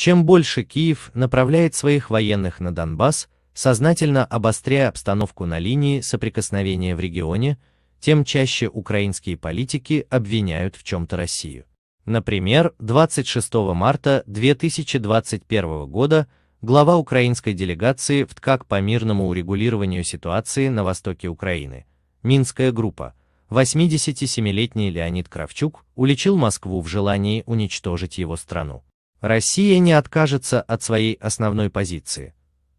Чем больше Киев направляет своих военных на Донбасс, сознательно обостряя обстановку на линии соприкосновения в регионе, тем чаще украинские политики обвиняют в чем-то Россию. Например, 26 марта 2021 года глава украинской делегации в ТКАК по мирному урегулированию ситуации на востоке Украины, Минская группа, 87-летний Леонид Кравчук уличил Москву в желании уничтожить его страну. Россия не откажется от своей основной позиции.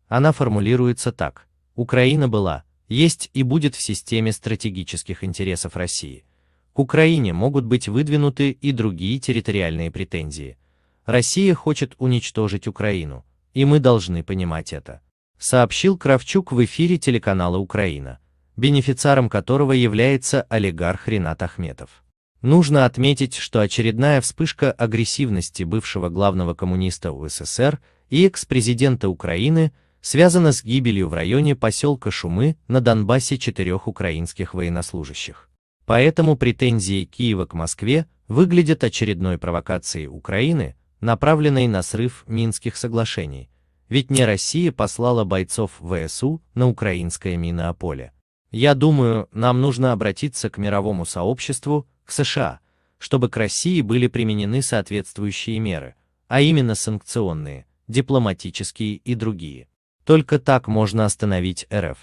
Она формулируется так. Украина была, есть и будет в системе стратегических интересов России. К Украине могут быть выдвинуты и другие территориальные претензии. Россия хочет уничтожить Украину, и мы должны понимать это. Сообщил Кравчук в эфире телеканала «Украина», бенефициаром которого является олигарх Ренат Ахметов. Нужно отметить, что очередная вспышка агрессивности бывшего главного коммуниста УССР и экс-президента Украины связана с гибелью в районе поселка Шумы на Донбассе четырех украинских военнослужащих. Поэтому претензии Киева к Москве выглядят очередной провокацией Украины, направленной на срыв Минских соглашений, ведь не Россия послала бойцов ВСУ на украинское минное поле. Я думаю, нам нужно обратиться к мировому сообществу в США, чтобы к России были применены соответствующие меры, а именно санкционные, дипломатические и другие. Только так можно остановить РФ.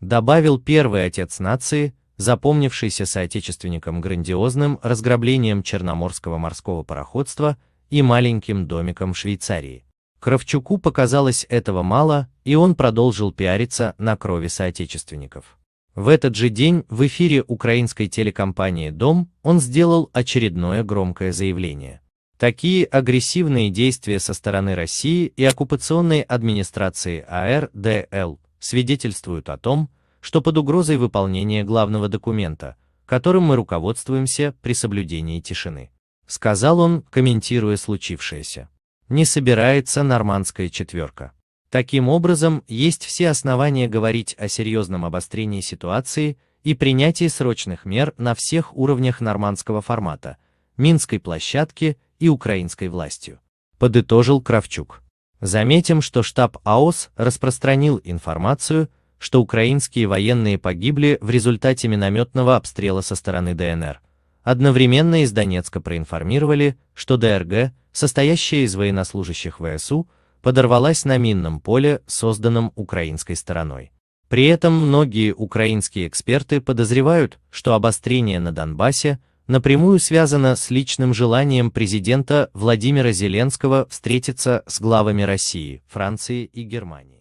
Добавил первый отец нации, запомнившийся соотечественником грандиозным разграблением Черноморского морского пароходства и маленьким домиком в Швейцарии. Кравчуку показалось этого мало, и он продолжил пиариться на крови соотечественников. В этот же день в эфире украинской телекомпании «Дом» он сделал очередное громкое заявление. Такие агрессивные действия со стороны России и оккупационной администрации АРДЛ свидетельствуют о том, что под угрозой выполнения главного документа, которым мы руководствуемся при соблюдении тишины. Сказал он, комментируя случившееся. Не собирается нормандская четверка. Таким образом, есть все основания говорить о серьезном обострении ситуации и принятии срочных мер на всех уровнях нормандского формата, Минской площадки и украинской властью. Подытожил Кравчук. Заметим, что штаб АОС распространил информацию, что украинские военные погибли в результате минометного обстрела со стороны ДНР. Одновременно из Донецка проинформировали, что ДРГ, состоящая из военнослужащих ВСУ, подорвалась на минном поле, созданном украинской стороной. При этом многие украинские эксперты подозревают, что обострение на Донбассе напрямую связано с личным желанием президента Владимира Зеленского встретиться с главами России, Франции и Германии.